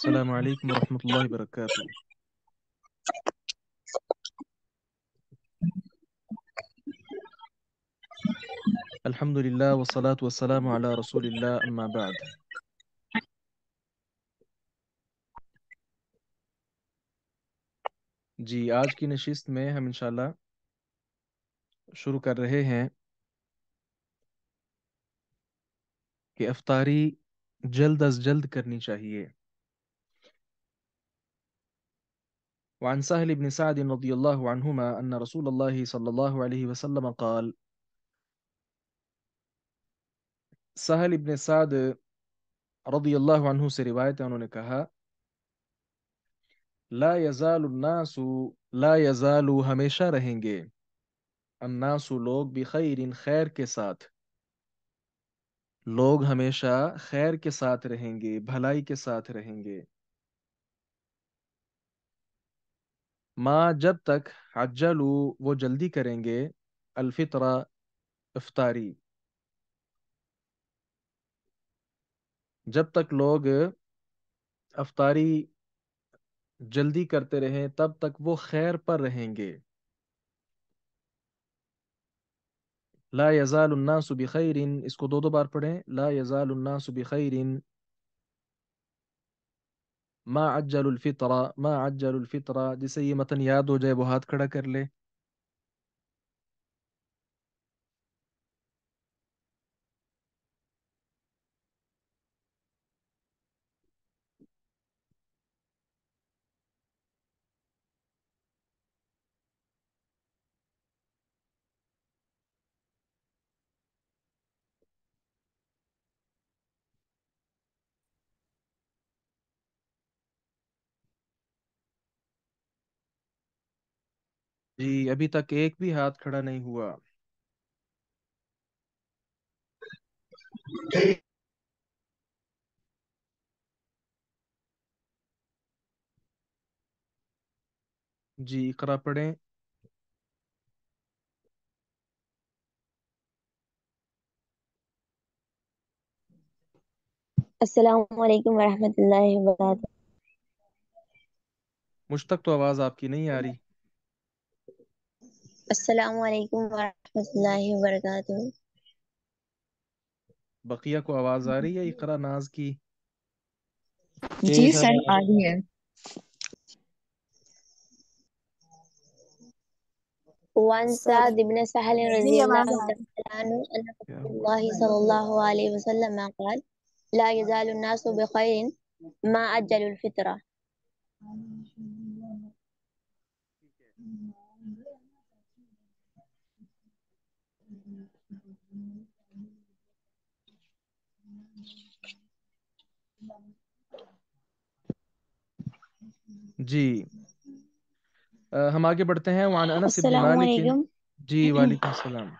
السلام عليكم ورحمة الله وبركاته الحمد لله والصلاة والسلام على رسول الله أما بعد जी आज की नशिस्त में हम इंशाल्लाह शुरू कर रहे हैं कि अफतारी जल्द अज जल्द करनी चाहिए وعن سهل بن سعد رضي الله عنهما أن رسول الله صلى الله عليه وسلم قال सहल इब्न साद रदी अल्लाह अनहु से रिवायत है उन्होंने कहा ला यजाल नासु ला यजालू हमेशा रहेंगे अन्नासु लोग भी खैर इन खैर के साथ लोग हमेशा खैर के साथ रहेंगे भलाई के साथ रहेंगे माँ जब तक अज्जलू वो जल्दी करेंगे अलफितरा इफ्तारी जब तक लोग अफतारी जल्दी करते रहें तब तक वो खैर पर रहेंगे ला यजालन्ना सुबिखैरिन इसको दो दो बार पढ़ें ला यजालन्ना सुबिखैरिन ما عجلوا الفطرة ما عجلوا الفطرة دي सही मतन याद हो जाए बहुत जी अभी तक एक भी हाथ खड़ा नहीं हुआ जी इकरा पड़े अस्सलाम वरहमतुल्लाहि मुश्तक तो आवाज आपकी नहीं आ रही السلام عليكم ورحمة الله وبركاته بقية کو آواز آ رہی ہے اقرا ناز کی جی سر آ رہی ہے रही है سعد بن سهل رضي الله تعالى عنه أن رسول الله صلى الله عليه وسلم قال لا يزال الناس بخير ما أجل الفطرة जी आ, हम आगे बढ़ते हैं वान अनस इब्न मालिक जी वालेकुम सलाम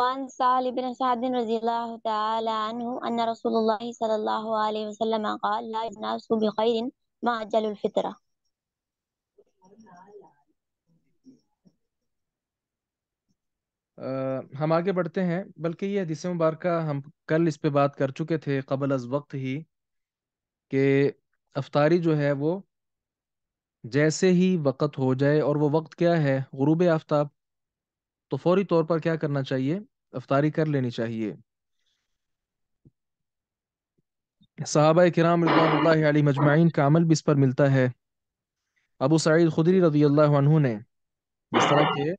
وعن سهل بن سعد رضي الله تعالى عنه أن رسول الله صلى الله عليه وسلم قال لا يزنى الناس بخير ما أجل الفطرة हम आगे बढ़ते हैं बल्कि ये हदीस मुबारका हम कल इस पे बात कर चुके थे कबल अज वक्त ही कि अफ्तारी जो है वो जैसे ही वक़्त हो जाए और वो वक्त क्या है गुरूब आफ्ताब तो फौरी तौर पर क्या करना चाहिए अफ्तारी कर लेनी चाहिए साहबा कराम अली मजमाइन का अमल भी इस पर मिलता है अबू सईद खुदरी रजी अल्लाह ने जिस तरह के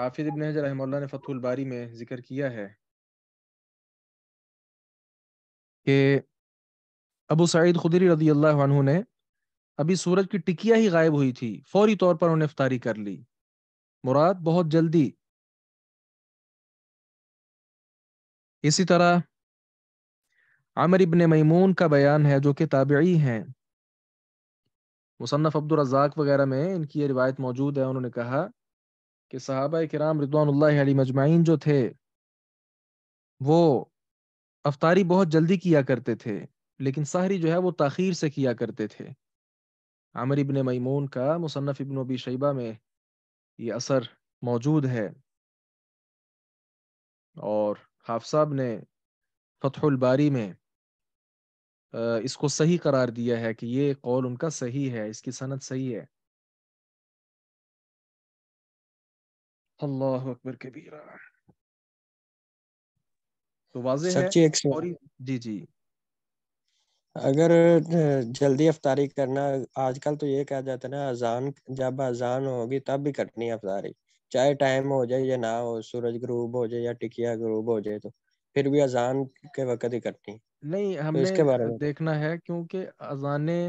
हाफिज इबन हजर रहमल्ला ने फतुल बारी में जिक्र किया है कि अबू सईद खुदरी रदी अल्लाह ने अभी सूरज की टिकिया ही गायब हुई थी फौरी तौर पर उन्हें इफ्तारी कर ली मुराद बहुत जल्दी इसी तरह आमिर इबन मैमून का बयान है जो कि ताबी हैं मुसन्फ़ अब्दुलरजाक वगैरह में इनकी ये रिवायत मौजूद है उन्होंने कहा कि सहाबा कराम रिदवान मजमाइन जो थे वो अफतारी बहुत जल्दी किया करते थे लेकिन सहरी जो है वो तखीर से किया करते थे आमिर इबन मईमून का मुसनफ़ इबन अबी शैबा में ये असर मौजूद है और हाफ साहब ने फतहुलबारी में इसको सही करार दिया है कि ये कौल उनका सही है इसकी सनत सही है अल्लाह अकबर कबीरा तो वाजे है और जी जी अगर जल्दी अफतारी करना आजकल तो ये कहा जाता है ना अजान जब अजान होगी तब भी करनी है अफतारी चाहे टाइम हो जाए या ना हो सूरज ग्रूब हो जाए या टिकिया ग्रूब हो जाए तो फिर भी अजान के वक्त ही करनी नहीं हमें तो इसके बारे में देखना है क्योंकि अजाने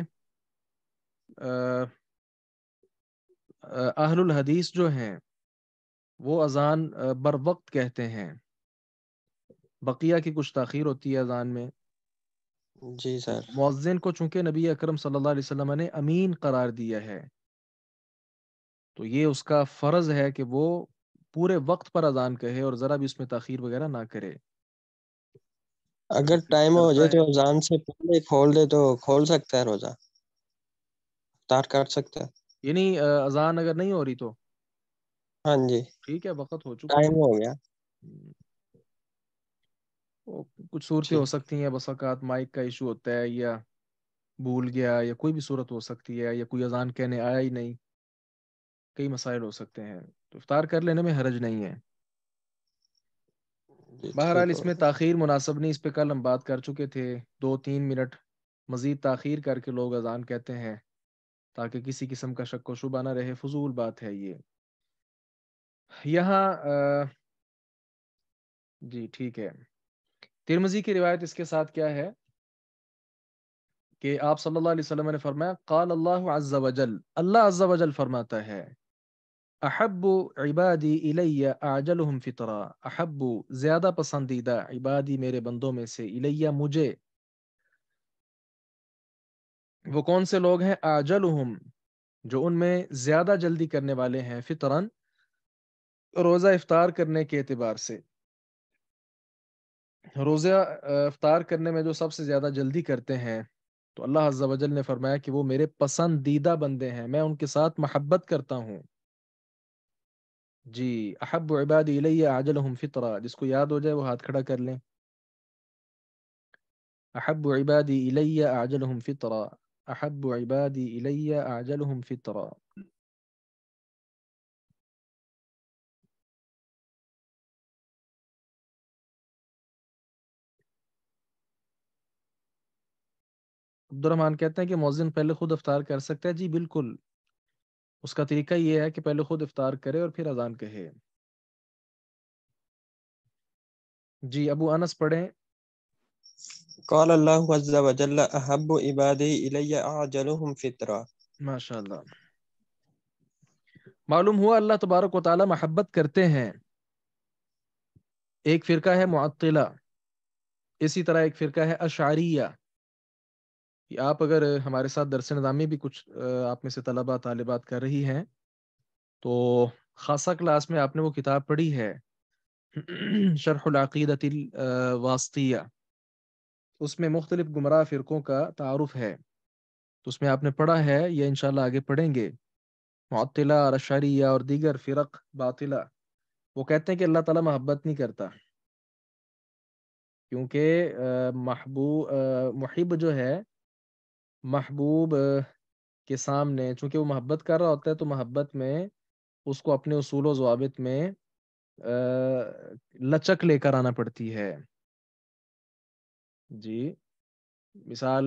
अहलुल हदीस जो हैं वो अजान बर वक्त कहते हैं बकिया की कुछ तखीर होती है अजान में जी सर मुजन को चूंकि नबी अकरम सल्लल्लाहु ने अमीन करार दिया है तो ये उसका फर्ज है कि वो पूरे वक्त पर अजान कहे और जरा भी उसमें तखीर वगैरह ना करे अगर टाइम हो जाए तो अच्छा। अजान से पहले खोल दे तो खोल सकता है रोजा काट सकता है यानी अजान अगर नहीं हो रही तो हाँ जी ठीक है वक्त हो चुका टाइम हो गया कुछ सूरतें हो सकती हैं बस अकात माइक का इशू होता है या भूल गया या कोई भी सूरत हो सकती है या कोई अजान कहने आया ही नहीं कई मसाइल हो सकते हैं तो इफ्तार कर लेने में हरज नहीं है बहरहाल इसमें ताखीर मुनासब नहीं इस पे कल हम बात कर चुके थे दो तीन मिनट मज़ीद ताखीर करके लोग अजान कहते हैं ताकि किसी किस्म का शक व शुबा ना रहे फजूल बात है ये यहाँ जी ठीक है तिरमजी की रिवायत इसके साथ क्या है कि आप सल्लल्लाहु अलैहि वसल्लम ने फरमाया काल अल्लाह अज़्ज़ा वजल अल्लाह अज़्ज़ा वजल फरमाता है अहब्बु इबादी इलैया आजलहुम फितरा अहब्बु ज़्यादा पसंदीदा इबादी मेरे बंदों में से इलैया मुझे वो कौन से लोग हैं आजलहुम जो उनमें ज़्यादा जल्दी करने वाले हैं फितरन रोज़ा इफ्तार करने के अतबार से रोज़ा इफ्तार करने में जो सबसे ज़्यादा जल्दी करते हैं तो अल्लाह वजल ने फरमाया कि वो मेरे पसंदीदा बंदे हैं मैं उनके साथ मोहब्बत करता हूँ जी अहब इबाद आजल हम फितरा जिसको याद हो जाए वो हाथ खड़ा कर लें अहब इबादी आजल हम फितरा अहब इबादी आजल हम फितरा अब्दुलरहमान कहते हैं कि मोजिन पहले खुद अफ्तार कर सकता है जी बिल्कुल उसका तरीका यह है कि पहले खुद अफ्तार करे और फिर अजान कहे जी अबू अनस पढ़े قال الله عز وجل احب عبادي الي اعجلهم فطرا ما شاء الله मालूम हुआ अल्लाह तबारक व ताली महब्बत करते हैं एक फ़िरका है मुअत्तला इसी तरह एक फ़िरका है अशारिया कि आप अगर हमारे साथ दर्शन दामी भी कुछ आप में से तलबा तालिबात कर रही हैं तो खासा क्लास में आपने वो किताब पढ़ी है शरहलाक़ीदतिल वास्तिया उसमें मुख्तलिफ गुमराह फ़िरक़ों का तारफ़ है तो उसमें आपने पढ़ा है या इन आगे पढ़ेंगे मअतला रशारिया और दीगर फ़िरक बातिला वो कहते हैं कि अल्लाह ताला मोहब्बत नहीं करता क्योंकि महबू महब जो है महबूब के सामने चूंकि वो मोहब्बत कर रहा होता है तो मोहब्बत में उसको अपने उसूल जवाबित में लचक लेकर आना पड़ती है जी मिसाल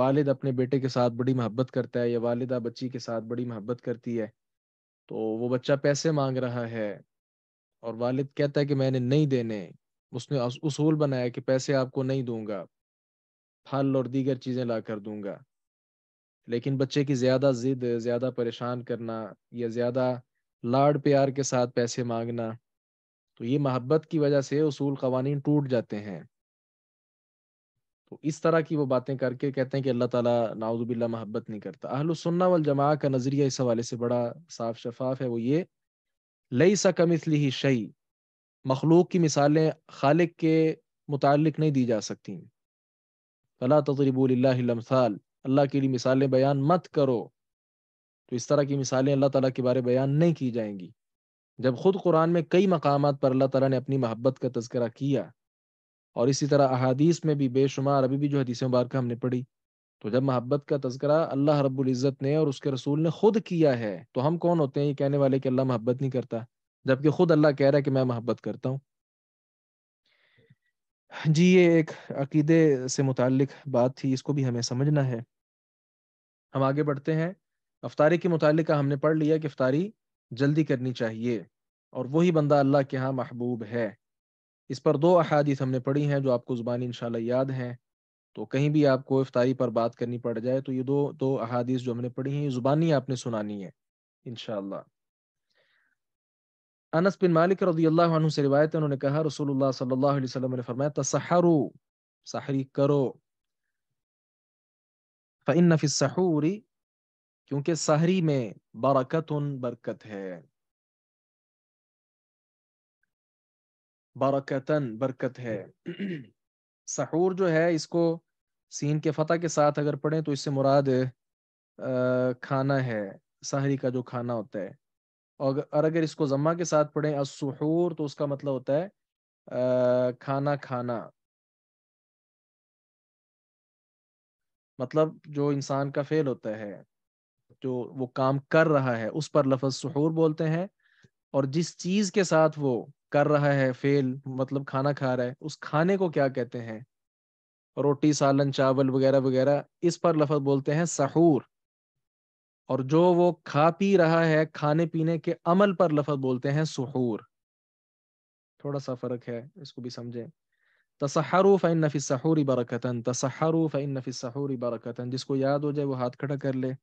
वालिद अपने बेटे के साथ बड़ी मोहब्बत करता है या वालिदा बच्ची के साथ बड़ी मोहब्बत करती है तो वो बच्चा पैसे मांग रहा है और वालिद कहता है कि मैंने नहीं देने उसने उसूल बनाया कि पैसे आपको नहीं दूंगा फल और दीगर चीज़ें ला कर दूंगा लेकिन बच्चे की ज़्यादा जिद ज़्यादा परेशान करना या ज़्यादा लाड प्यार के साथ पैसे मांगना तो ये मोहब्बत की वजह से उसूल कवानीन टूट जाते हैं तो इस तरह की वो बातें करके कहते हैं कि अल्लाह ताला नाउजुबिल्ला मोहब्बत नहीं करता अहल सुन्ना वल जमा का नज़रिया इस हवाले से बड़ा साफ शफाफ है वो ये लई सा कम इसलिए शई मखलूक की मिसालें खालिक के मुतल नहीं दी जा सकती फला तजरबूल अल्लाह के लिए मिसालें बयान मत करो तो इस तरह की मिसालें अल्लाह ताला के बारे बयान नहीं की जाएंगी जब खुद कुरान में कई मकाम पर अल्लाह ताला ने अपनी मोहब्बत का तस्करा किया और इसी तरह अहादीस में भी बेशुमार अभी भी जो हदीस मुबारक हमने पढ़ी तो जब मोहब्बत का तस्करा अल्लाह रब्बुल इज़्ज़त ने और उसके रसूल ने खुद किया है तो हम कौन होते हैं ये कहने वाले कि अल्लाह मोहब्बत नहीं करता जबकि खुद अल्लाह कह रहा है कि मैं मोहब्बत करता हूँ जी ये एक अकीदे से मुतक बात थी इसको भी हमें समझना है हम आगे बढ़ते हैं अफतारी के मुतल हमने पढ़ लिया कि अफतारी जल्दी करनी चाहिए और वही बंदा अल्लाह के यहाँ महबूब है इस पर दो अहादीत हमने पढ़ी हैं जो आपको ज़ुबानी इन याद हैं तो कहीं भी आपको अफ्तारी पर बात करनी पड़ जाए तो ये दो दो अहादीस जो हमने पढ़ी हैं ये ज़ुबानी आपने सुनानी है इन अनस बिन मालिक रजी अल्लाह से रिवायत है उन्होंने कहा रसूलुल्लाह सल्लल्लाहु अलैहि वसल्लम ने फरमाया तसहरु सहरी करो فان في السحور क्योंकि सहरी में बरकत बरकत है बरकतन बरकत है सहूर जो है इसको सीन के फतह के साथ अगर पढ़ें तो इससे मुराद खाना है सहरी का जो खाना होता है और, अगर इसको जम्मा के साथ पढ़ें असहूर तो उसका मतलब होता है आ, खाना खाना मतलब जो इंसान का फेल होता है जो वो काम कर रहा है उस पर लफज सहूर बोलते हैं और जिस चीज के साथ वो कर रहा है फेल मतलब खाना खा रहा है उस खाने को क्या कहते हैं रोटी सालन चावल वगैरह वगैरह इस पर लफज बोलते हैं सहूर और जो वो खा पी रहा है खाने पीने के अमल पर लफज बोलते हैं सहूर थोड़ा सा फर्क है इसको भी समझें तसहरू फ़ैन नफ़ी सहूरी बरकतन तसहरू फ़ैन नफ़ी सहूरी बरकतन जिसको याद हो जाए वो हाथ खड़ा कर ले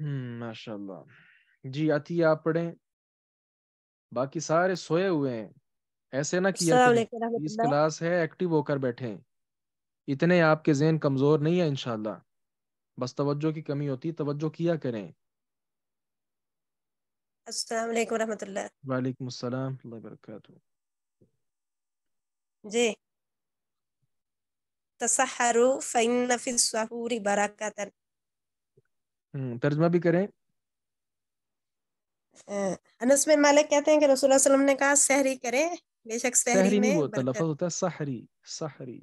हम्म, माशाल्लाह जी आती आप पढ़े बाकी सारे सोए हुए हैं ऐसे ना किया इस क्लास है एक्टिव होकर बैठे इतने आपके जेन कमजोर नहीं है इनशाला बस तवज्जो की कमी होती है तवज्जो किया करें अस्सलाम वालेकुम रहमतुल्लाह वालेकुम अस्सलाम जी तसहरु फइन फिस सहूरी बरकतन हम्म, तर्जमा भी करें अनस में मालिक कहते हैं कि ने कहा सहरी करें बेशक सहरी, सहरी में होता होता है सहरी सहरी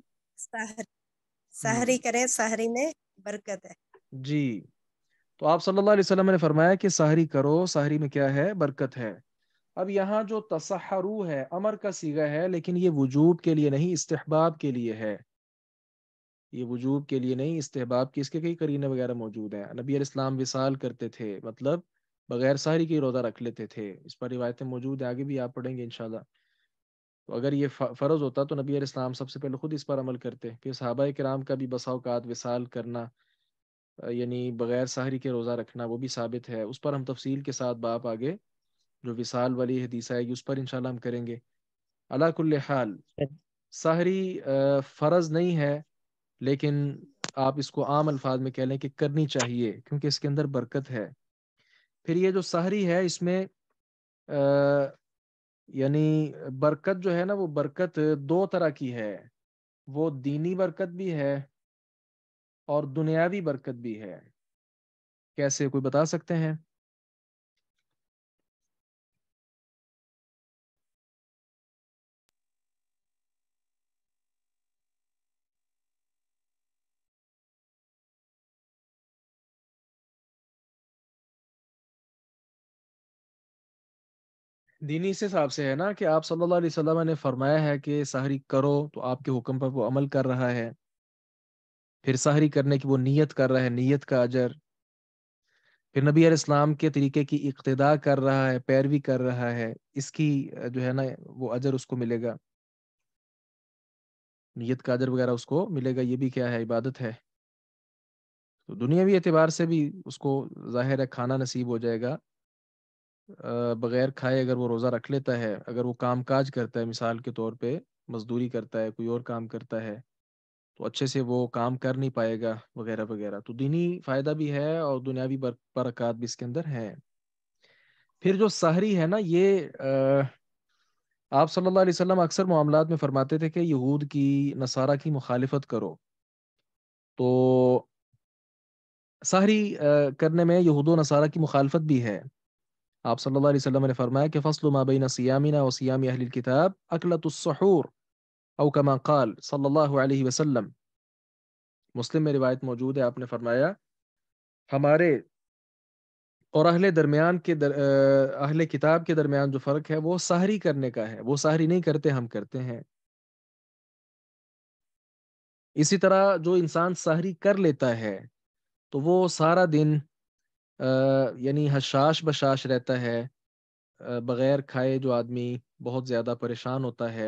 सहरी हम्म। करें सहरी में बरकत है जी तो आप सल्लल्लाहु अलैहि वसल्लम ने फरमाया कि सहरी करो सहरी में क्या है बरकत है अब यहाँ जो तसहरू है अमर का सीगा है लेकिन ये वजूब के लिए नहीं इस्तेहबाब के लिए है ये वजूब के लिए नहीं इस्तेबाब की इसके कई करीने वगैरह मौजूद हैं नबी इस्लाम विसाल करते थे मतलब बगैर सारी के रोज़ा रख लेते थे इस पर रिवायतें मौजूद हैं आगे भी आप पढ़ेंगे इनशाला तो अगर ये फ़र्ज़ होता तो नबी इस्लाम सबसे पहले ख़ुद इस पर अमल करते फिर सहाबा कराम का भी बसा विसाल करना यानी बग़ैर साहरी के रोज़ा रखना वो भी साबित है उस पर हम तफसील के साथ बाप आगे जो विसाल वाली हदीस आएगी उस पर इनशाला हम करेंगे अलाकुल्ल हाल सहरी फ़र्ज़ नहीं है लेकिन आप इसको आम अल्फाज में कह लें कि करनी चाहिए क्योंकि इसके अंदर बरकत है फिर ये जो सहरी है इसमें यानी बरकत जो है ना वो बरकत दो तरह की है वो दीनी बरकत भी है और दुनियावी बरकत भी है कैसे कोई बता सकते हैं दीनी इस हिसाब से है ना कि आप सल्लल्लाहु अलैहि वसल्लम ने फरमाया है कि सहरी करो तो आपके हुक्म पर वो अमल कर रहा है फिर सहरी करने की वो नीयत कर रहा है नीयत का अजर फिर नबी इस्लाम के तरीके की इकतदा कर रहा है पैरवी कर रहा है इसकी जो है ना वो अजर उसको मिलेगा नीयत का अजर वगैरह उसको मिलेगा ये भी क्या है इबादत है तो दुनियावी एतबार से भी उसको जाहिर है खाना नसीब हो जाएगा बगैर खाए अगर वो रोज़ा रख लेता है अगर वो काम काज करता है मिसाल के तौर पे मजदूरी करता है कोई और काम करता है तो अच्छे से वो काम कर नहीं पाएगा वगैरह वगैरह तो दीनी फ़ायदा भी है और दुनियावी बरक़ात भी इसके अंदर हैं फिर जो सहरी है ना ये आ, आप सल्लल्लाहु अलैहि वसल्लम अक्सर मामला में फरमाते थे कि यहूद की नसारा की मुखालफत करो तो सहरी करने में यहूद नसारा की मुखालफत भी है आप सल्लल्लाहु अलैहि वसल्लम ने फरमाया कि फसल माबिन सियामिना व सियामी अहल किताब अकलतुलसूर अव कमा काल सल्लल्लाहु अलैहि वसल्लम मुस्लिम में रिवायत मौजूद है आपने फरमाया हमारे और अहले दरमियान के दर, अहले किताब के दरमियान जो फ़र्क है वो सहरी करने का है वो सहरी नहीं करते हम करते हैं इसी तरह जो इंसान सहरी कर लेता है तो वो सारा दिन यानी हशाश बशाश रहता है बग़ैर खाए जो आदमी बहुत ज़्यादा परेशान होता है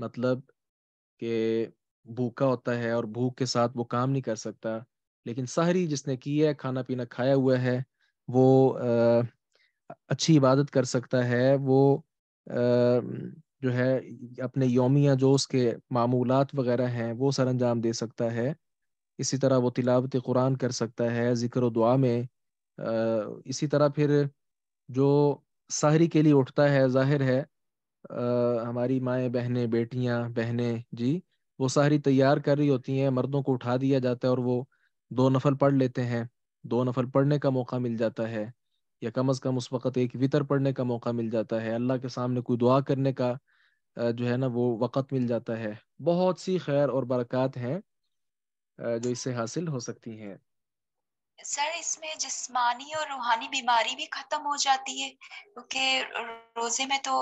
मतलब कि भूखा होता है और भूख के साथ वो काम नहीं कर सकता लेकिन सहरी जिसने की है खाना पीना खाया हुआ है वो आ, अच्छी इबादत कर सकता है वो आ, जो है अपने योमिया जो उसके मामूलत वगैरह हैं वो सर अंजाम दे सकता है इसी तरह वो तिलावत कुरान कर सकता है ज़िक्र दुआ में इसी तरह फिर जो सहरी के लिए उठता है जाहिर है आ, हमारी माएँ बहनें बेटियाँ बहनें जी वो सहरी तैयार कर रही होती हैं मर्दों को उठा दिया जाता है और वो दो नफल पढ़ लेते हैं दो नफल पढ़ने का मौका मिल जाता है या कम अज़ कम उस वक़्त एक वितर पढ़ने का मौका मिल जाता है अल्लाह के सामने कोई दुआ करने का जो है ना वो वक़्त मिल जाता है बहुत सी खैर और बरक़ात हैं जो इससे हासिल हो सकती हैं सर इसमें जिस्मानी और रूहानी बीमारी भी खत्म हो जाती है क्योंकि रोजे में तो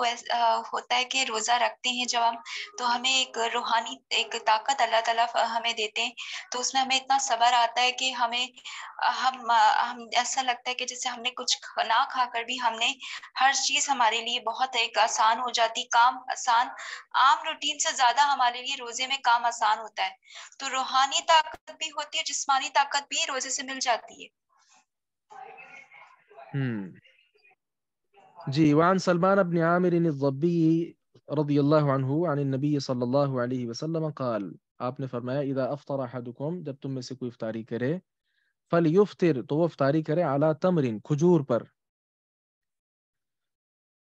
होता है कि रोजा रखते हैं जब हम तो हमें एक रूहानी एक ताकत अल्लाह ताला हमें देते हैं तो उसमें हमें इतना सबर आता है कि हमें हम हम ऐसा लगता है कि जैसे हमने कुछ ना खाकर भी हमने हर चीज हमारे लिए बहुत एक आसान हो जाती काम आसान आम रूटीन से ज्यादा हमारे लिए रोजे में काम आसान होता है तो रूहानी ताकत भी होती है जिसमानी ताकत भी रोजे से मिल जाती जाती है हम्म। जी वान सलमान अबन आमिर ज़ब्बी रضي الله عنه عن النبي صلى الله عليه وسلم قال आपने फरमाया इदा अफ्तर अहदुकुम जब तुम में से कोई इफ्तारी करे फल युफ्तिर तो वो इफ्तारी करे आला तमरिन खजूर पर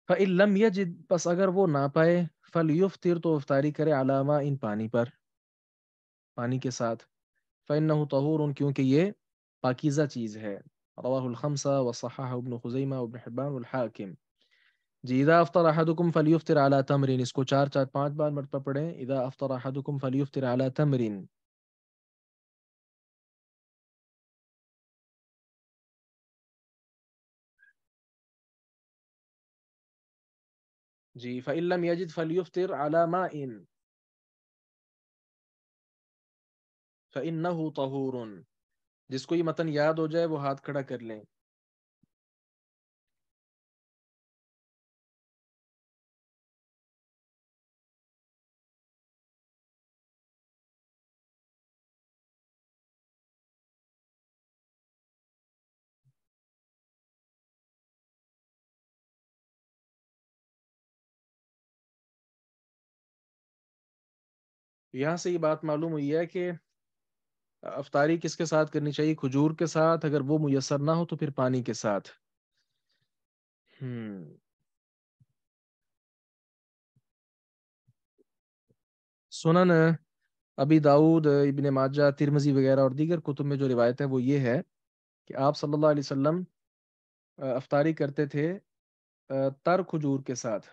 फ़इल लम यजिद बस अगर वो ना पाए फल युफ्तिर तो इफ्तारी करे अलामा इन पानी पर पानी के साथ फ़इन्नहु तहूर ये باكيزة تيزه رواه الخمسة وصححه ابن خزيمة وابن حبان والحاكم جي إذا أفطر أحدكم فليفطر على تمرين اسكو چار چات پانچ بار مرتبہ پڑھیں إذا أفطر أحدكم فليفطر على تمرين جي فإن لم يجد فليفطر على ماء فإنه طهور जिसको ये मतन याद हो जाए वो हाथ खड़ा कर लें यहां से ये बात मालूम हुई है कि अफतारी किसके साथ करनी चाहिए खजूर के साथ अगर वो मुयसर ना हो तो फिर पानी के साथ हम्म। सुनन अभी दाऊद इबन माजा तिरमजी वगैरह और दीगर कुतुब में जो रिवायत है वो ये है कि आप सल्लल्लाहु अलैहि वसल्लम अफतारी करते थे तर खजूर के साथ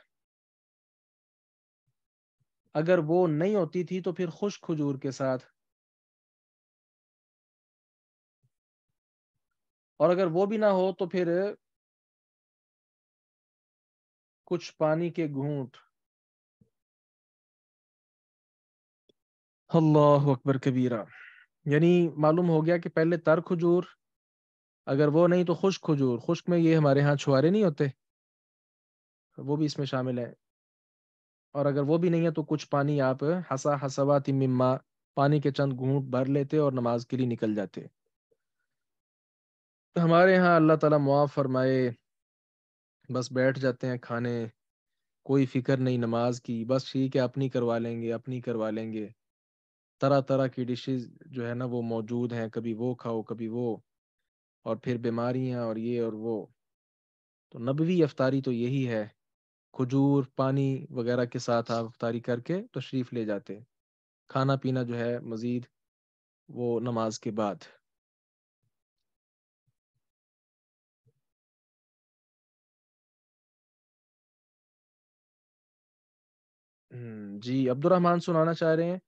अगर वो नहीं होती थी तो फिर खुश खजूर के साथ और अगर वो भी ना हो तो फिर कुछ पानी के घूंट अल्लाह अकबर कबीरा यानी मालूम हो गया कि पहले तर खजूर अगर वो नहीं तो खुश्क खजूर खुश्क में ये हमारे यहाँ छुआरे नहीं होते वो भी इसमें शामिल है और अगर वो भी नहीं है तो कुछ पानी आप हंसा हसवा तिम्मा पानी के चंद घूंट भर लेते और नमाज के लिए निकल जाते हमारे यहाँ अल्लाह ताला मुआफ़ फरमाए बस बैठ जाते हैं खाने कोई फिक्र नहीं नमाज की बस ठीक है अपनी करवा लेंगे अपनी करवा लेंगे तरह तरह की डिशेस जो है ना वो मौजूद हैं कभी वो खाओ कभी वो और फिर बीमारियाँ और ये और वो तो नबवी अफ्तारी तो यही है खजूर पानी वगैरह के साथ आप अफ्तारी करके तशरीफ़ ले जाते खाना पीना जो है मज़ीद वो नमाज के बाद हुँ, जी, अब्दुर्रहमान सुनाना चाह रहे हैं?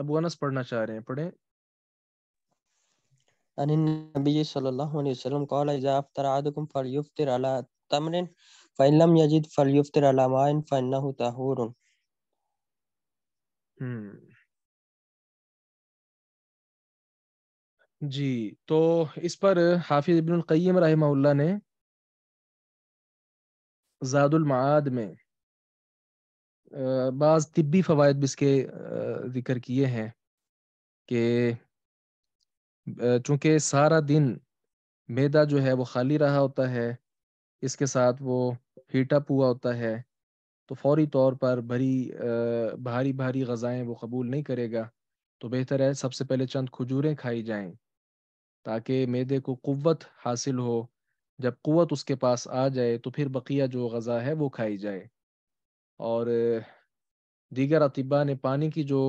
अबू अनस पढ़ना चाह रहे हैं, पढ़ें? अन नबी सल्लल्लाहु अलैहि वसल्लम قال إذا أفطر أحدكم فليفطر على تمر فإن لم يجد فليفطر على ماء فإنه طهور हम्म जी, तो इस पर हाफ़िज़ इब्नुल कईम रहा ने ज़ादुल में बाज़ तिब्बी फवायद भी इसके ज़िक्र किए हैं कि चूंकि चूँकि सारा दिन मैदा जो है वो खाली रहा होता है, इसके साथ वो हीटअप हुआ होता है, तो फ़ौरी तौर पर भरी भारी-भारी गजाएं वो कबूल नहीं करेगा, तो बेहतर है सबसे पहले चंद खजूरें खाई जाएँ। ताकि मैदे को कुत हासिल हो जब कुत उसके पास आ जाए तो फिर बकिया जो गज़ा है वो खाई जाए और दीगर अतिबा ने पानी की जो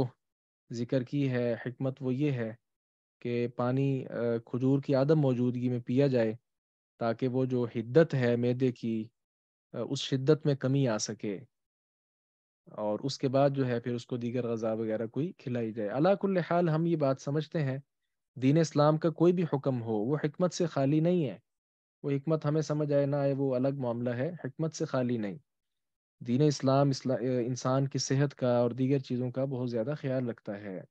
ज़िक्र की है हमत वो ये है कि पानी खजूर की आदम मौजूदगी में पिया जाए ताकि वो जो हिद्दत है मैदे की उस शिद्दत में कमी आ सके और उसके बाद जो है फिर उसको दीगर गज़ा वगैरह कोई खिलाई जाए अलाकुल्ल हाल हम ये बात समझते हैं दीन इस्लाम का कोई भी हुक्म हो वो हमत से खाली नहीं है वो हमत हमें समझ आए ना आए वो अलग मामला है हमत से खाली नहीं दीन इस्लाम इंसान की सेहत का और दीगर चीज़ों का बहुत ज़्यादा ख्याल रखता है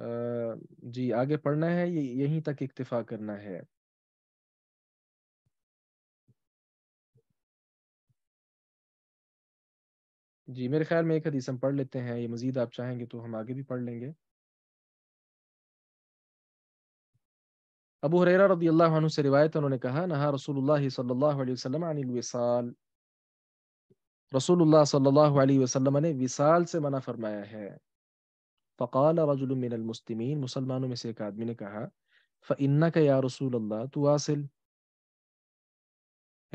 जी आगे पढ़ना है यहीं तक इक्तफा करना है जी मेरे ख्याल में एक हदीस हम पढ़ लेते हैं ये मज़ीद आप चाहेंगे तो हम आगे भी पढ़ लेंगे अबू हरेरा रदी अल्लाह से रिवायत उन्होंने कहा नहा रसूलुल्लाह सल्लल्लाहु अलैहि वसल्लम अनिल विसाल रसूलुल्लाह सल्लल्लाहु अलैहि वसल्लम ने विसाल से मना फरमाया है فقال رجل من المسلمين मुसलमानों में से एक आदमी ने कहा फ़इन्ना يا رسول रसूल تواصل तो वासिल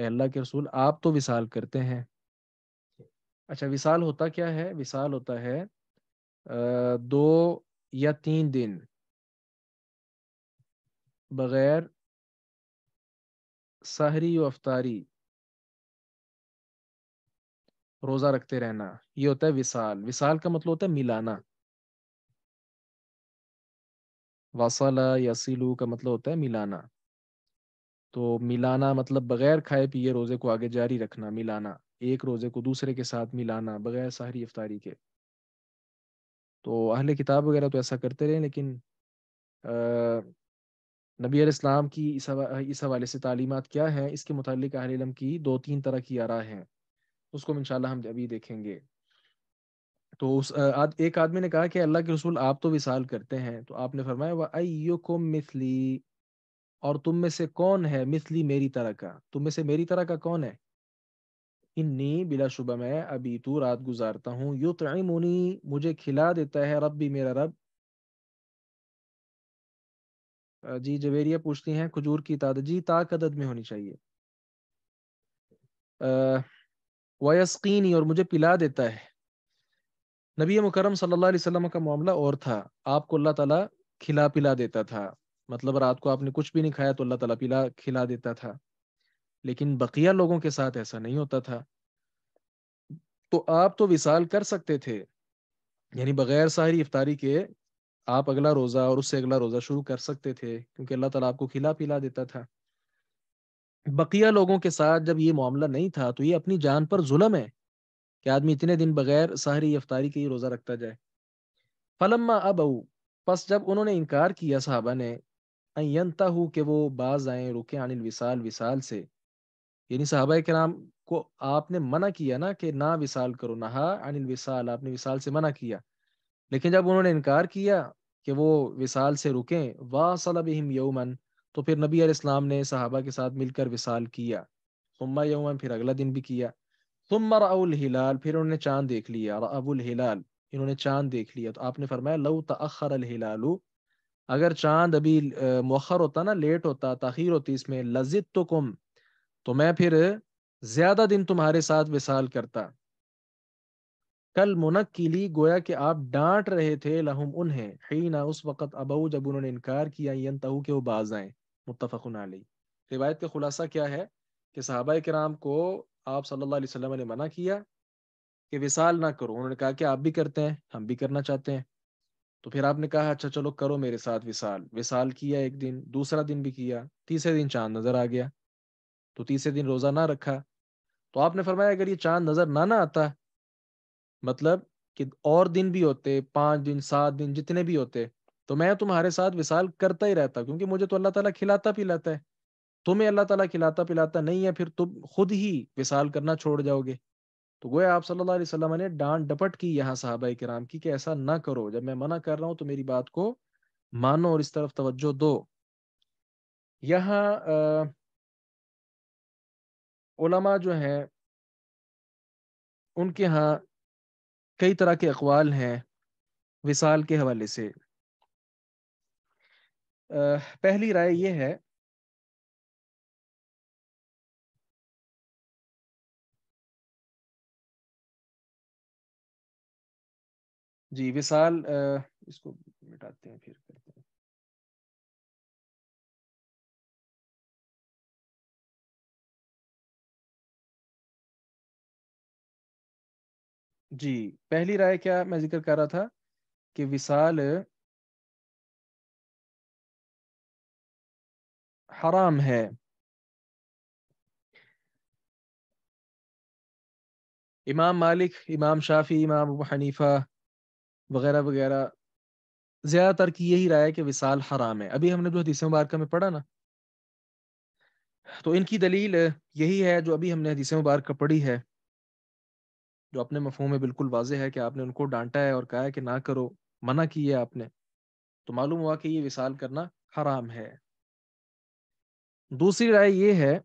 अल्लाह के रसूल आप तो विसाल करते हैं अच्छा विसाल होता क्या है विसाल होता है दो या तीन दिन बग़ैर सहरी व रोज़ा रखते रहना ये होता है विशाल विशाल का मतलब होता है मिलाना वसाला या सिलू का मतलब होता है मिलाना तो मिलाना मतलब बगैर खाए पिए रोज़े को आगे जारी रखना मिलाना एक रोज़े को दूसरे के साथ मिलाना बगैर सहरी अफतारी के तो अहले किताब वगैरह तो ऐसा करते रहे लेकिन अः नबी इस्लाम की इस हवाले से तालीमत क्या है इसके मतलब आलम की दो तीन तरह की आरा हैं उसको इंशाल्लाह हम अभी देखेंगे तो उस आद, एक आदमी ने कहा कि अल्लाह के रसूल आप तो विसाल करते हैं तो आपने फरमाया वह को मिसली और तुम में से कौन है मिसली मेरी तरह का तुम में से मेरी तरह का कौन है इन्नी बिला शुबा मैं अभी तो रात गुजारता हूँ यू तमोनी मुझे खिला देता है रब भी मेरा रब जी जवेरिया पूछती हैं खजूर की ताद जी ताक अदद में होनी चाहिए वयस्कीनी और मुझे पिला देता है नबी मुकरम सल्लल्लाहु अलैहि वसल्लम का मामला और था आपको अल्लाह ताला खिला पिला देता था मतलब रात को आपने कुछ भी नहीं खाया तो अल्लाह ताला पिला खिला देता था लेकिन बकिया लोगों के साथ ऐसा नहीं होता था तो आप तो विसाल कर सकते थे यानी बगैर साहरी इफ्तारी के आप अगला रोज़ा और उससे अगला रोज़ा शुरू कर सकते थे क्योंकि अल्लाह ताला आपको खिला पिला देता था बकिया लोगों के साथ जब ये मामला नहीं था तो ये अपनी जान पर जुलम है कि आदमी इतने दिन बगैर सहरी अफतारी के ही रोज़ा रखता जाए फलम्मा अब बस जब उन्होंने इनकार किया साहबा ने अंता हूँ कि वो बाज आए रुके अनिल विशाल विशाल से यानी साहबा के नाम को आपने मना किया ना कि ना विशाल करो नहा अनिल विशाल आपने विशाल से मना किया लेकिन जब उन्होंने इनकार किया कि वो विसाल से रुकें वाह यौमन तो फिर नबी अलैहिस्सलाम ने सहाबा के साथ मिलकर विसाल किया सुम्मा यौमन फिर अगला दिन भी किया सुम्मा राउल हिलाल फिर उन्होंने चांद देख लिया अबुल हिलाल इन्होंने चांद देख लिया तो आपने फरमाया लऊ तखर हिलालू अगर चांद अभी मौखर होता ना लेट होता तखीर होती इसमें लजित तो कुम तो मैं फिर ज्यादा दिन तुम्हारे साथ विसाल करता कल मुनक मुनक्कीली गोया कि आप डांट रहे थे लहुम उन्हें ना उस वक़्त अबू जब उन्होंने इनकार किया तहु के वो बाज आए मुतफ़न आली रिवायत का खुलासा क्या है कि सहाबा कराम को आप सल्लल्लाहु अलैहि वसल्लम ने मना किया कि विसाल ना करो उन्होंने कहा कि आप भी करते हैं हम भी करना चाहते हैं तो फिर आपने कहा अच्छा चलो करो मेरे साथ विसाल विसाल किया एक दिन दूसरा दिन भी किया तीसरे दिन चांद नज़र आ गया तो तीसरे दिन रोज़ा ना रखा तो आपने फरमाया अगर ये चांद नज़र ना ना आता मतलब कि और दिन भी होते पांच दिन सात दिन जितने भी होते तो मैं तुम्हारे साथ विशाल करता ही रहता क्योंकि मुझे तो अल्लाह ताला खिलाता पिलाता है तुम्हें अल्लाह ताला खिलाता पिलाता नहीं है फिर तुम खुद ही विशाल करना छोड़ जाओगे तो गोया आप सल्लल्लाहु अलैहि वसल्लम ने डांट डपट की यहाँ साहबा कराम की कि ऐसा ना करो जब मैं मना कर रहा हूँ तो मेरी बात को मानो और इस तरफ तवज्जो दो यहाँ उलमा जो है उनके यहाँ कई तरह के अकवाल हैं विसाल के हवाले से पहली राय यह है जी विशाल इसको मिटाते हैं फिर जी पहली राय क्या मैं जिक्र कर रहा था कि विशाल हराम है इमाम मालिक इमाम शाफी इमाम अबू हनीफा वगैरह वगैरह ज़्यादातर की यही राय है कि विशाल हराम है अभी हमने जो हदीस मुबारक में पढ़ा ना तो इनकी दलील यही है जो अभी हमने हदीस मुबारक पढ़ी है जो अपने मफहम में बिल्कुल वाजे है कि आपने उनको डांटा है और कहा है कि ना करो मना की है आपने तो मालूम हुआ कि ये विसाल करना हराम है दूसरी राय ये है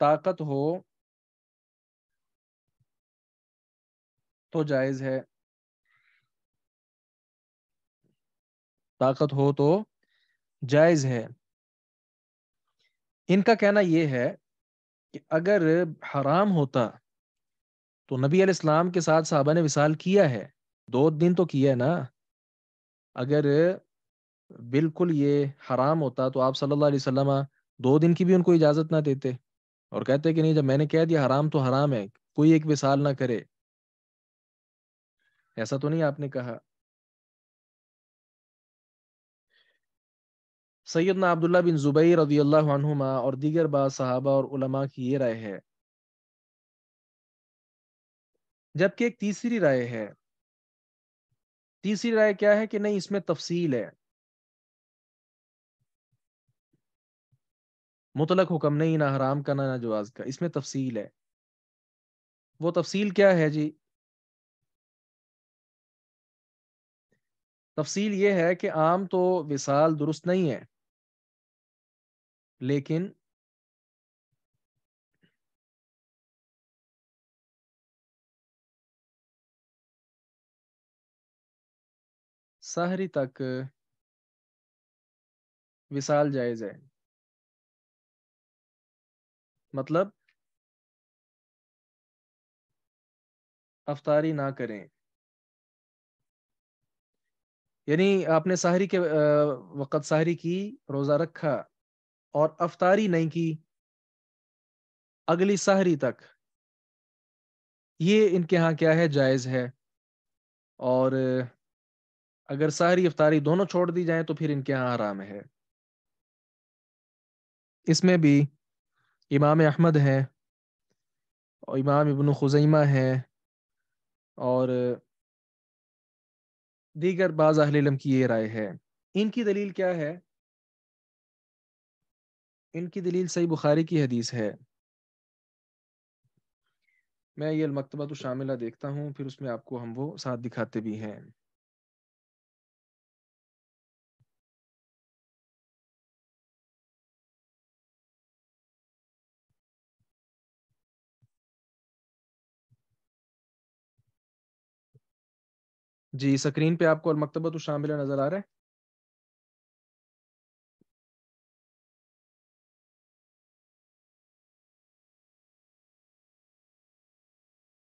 ताकत हो तो जायज है ताकत हो तो जायज है इनका कहना यह है कि अगर हराम होता तो नबी अलैहिस्सलाम के साथ साहबा ने विसाल किया है दो दिन तो किया है ना अगर बिल्कुल ये हराम होता तो आप सल्लल्लाहु अलैहि वसल्लम दो दिन की भी उनको इजाज़त ना देते और कहते कि नहीं जब मैंने कह दिया हराम तो हराम है कोई एक विसाल ना करे ऐसा तो नहीं आपने कहा सैदना अब्दुल्ला बिन जुबई रदी अल्लाहुमा और दीगर बासहाबा और उलमा की ये राय है जबकि एक तीसरी राय है तीसरी राय क्या है कि नहीं इसमें तफसील है मुतलक हुक्म नहीं ना हराम का ना जवाज का इसमें तफसील है वो तफसील क्या है जी तफसील ये है कि आम तो विसाल दुरुस्त नहीं है लेकिन सहरी तक विशाल जायज है मतलब अफतारी ना करें यानी आपने सहरी के वक़्त सहरी की रोज़ा रखा और अफतारी नहीं की अगली सहरी तक ये इनके यहाँ क्या है जायज़ है और अगर सहरी अफतारी दोनों छोड़ दी जाए तो फिर इनके यहाँ आराम है इसमें भी इमाम अहमद हैं और इमाम इबन खुजैमा हैं और दीगर बाज़ अहल की ये राय है इनकी दलील क्या है इनकी दलील सही बुखारी की हदीस है मैं ये मकतबा तो शामिला देखता हूँ फिर उसमें आपको हम वो साथ दिखाते भी हैं जी स्क्रीन पे आपको मकतबा तो शामिला नजर आ रहा है